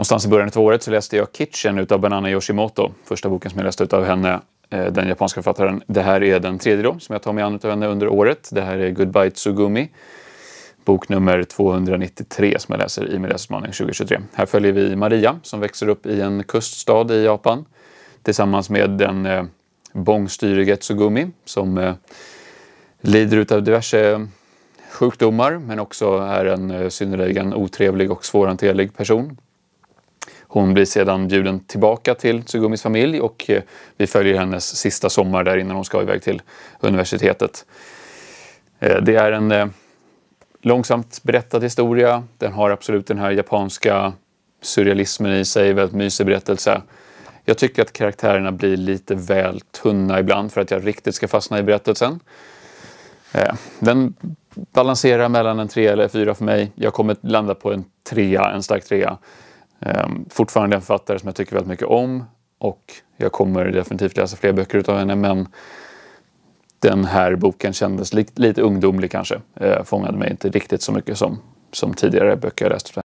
Någonstans i början av året så läste jag Kitchen utav Banana Yoshimoto. Första boken som jag läste utav henne, eh, den japanska författaren. Det här är den tredje då, som jag tar mig an utav henne under året. Det här är Goodbye Tsugumi. Bok nummer 293 som jag läser i min läsutmaning 2023. Här följer vi Maria som växer upp i en kuststad i Japan tillsammans med den eh, bångstyrige Tsugumi som eh, lider utav diverse sjukdomar men också är en synnerligen otrevlig och svårhanterlig person. Hon blir sedan bjuden tillbaka till Tsugumis familj och eh, vi följer hennes sista sommar där innan hon ska iväg till universitetet. Eh, det är en eh, långsamt berättad historia. Den har absolut den här japanska surrealismen i sig, väldigt mysig berättelse. Jag tycker att karaktärerna blir lite väl tunna ibland för att jag riktigt ska fastna i berättelsen. Den balanserar mellan en trea eller fyra för mig. Jag kommer landa på en trea, en stark trea. Ehm, fortfarande en författare som jag tycker väldigt mycket om och jag kommer definitivt läsa fler böcker utav henne men den här boken kändes lite ungdomlig kanske. Eh, fångade mig inte riktigt så mycket som, som tidigare böcker jag läst.